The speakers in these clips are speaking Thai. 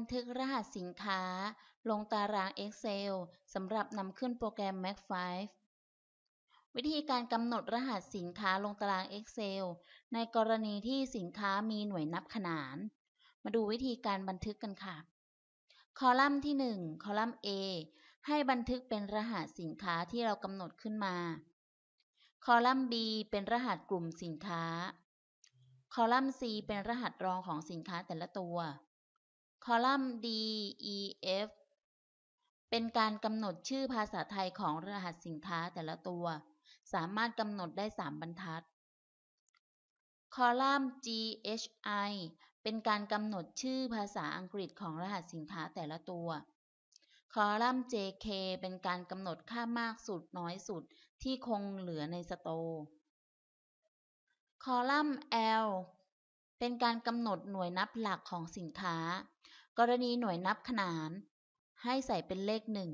ันทึกรหัสสินค้าลงตาราง Excel สำหรับนำขึ้นโปรแกรม Mac 5วิธีการกำหนดรหัสสินค้าลงตาราง Excel ในกรณีที่สินค้ามีหน่วยนับขนาน มาดูวิธีการบันทึกกันค่ะ คอลัมน์ที่ 1 คอลัมน์ A ให้บันทึกเป็นรหัสสินค้าที่เรากำหนดขึ้นมา คอลัมน์ B เป็นรหัสกลุ่มสินค้า คอลัมน์ C เป็นรหัสรองของสินค้าแต่ละตัวคอลัมน์ D E F เป็นการกำหนดชื่อภาษาไทยของรหัสสินค้าแต่ละตัว สามารถกำหนดได้ 3 บรรทัด คอลัมน์ G H I เป็นการกำหนดชื่อภาษาอังกฤษของรหัสสินค้าแต่ละตัว คอลัมน์ JK เป็นการกำหนดค่ามากสุดน้อยสุดที่คงเหลือในสโตร์คอลัมน์ L เป็นการกำหนดหน่วยนับหลักของสินค้ากรณีหน่วยนับขนานให้ใส่เป็นเลขหนึ่ง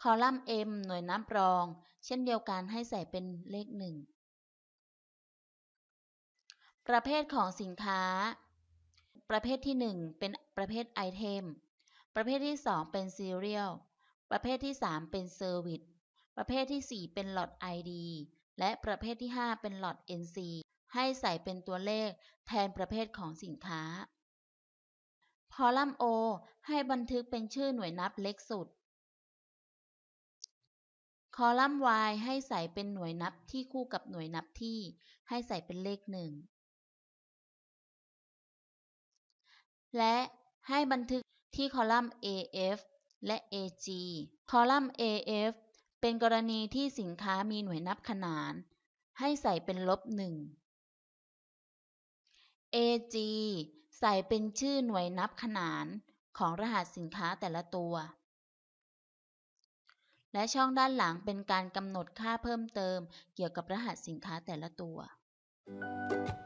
คอลัมน์ M หน่วยนับรอง เช่นเดียวกันให้ใส่เป็นเลขหนึ่งประเภทของสินค้า ประเภทที่ 1 เป็นประเภทไอเทมประเภทที่ 2 เป็นซีเรียลประเภทที่ 3 เป็นเซอร์วิสประเภทที่ 4 เป็นหลอด ID และประเภทที่ 5 เป็นหลอด NC ให้ใส่เป็นตัวเลข แทนประเภทของสินค้าคอลัมน์ O ให้บันทึกเป็นชื่อหน่วยนับเล็กสุด คอลัมน์ Y ให้ใส่เป็นหน่วยนับที่คู่กับหน่วยนับที่ให้ใส่เป็นเลขหนึ่ง และให้บันทึกที่คอลัมน์ AF และ AG คอลัมน์ AF เป็นกรณีที่สินค้ามีหน่วยนับขนาน ให้ใส่เป็นลบหนึ่ง AG ใส่เป็นชื่อหน่วยนับขนานของรหัสสินค้าแต่ละตัว และช่องด้านหลังเป็นการกำหนดค่าเพิ่มเติมเกี่ยวกับรหัสสินค้าแต่ละตัว Thank you.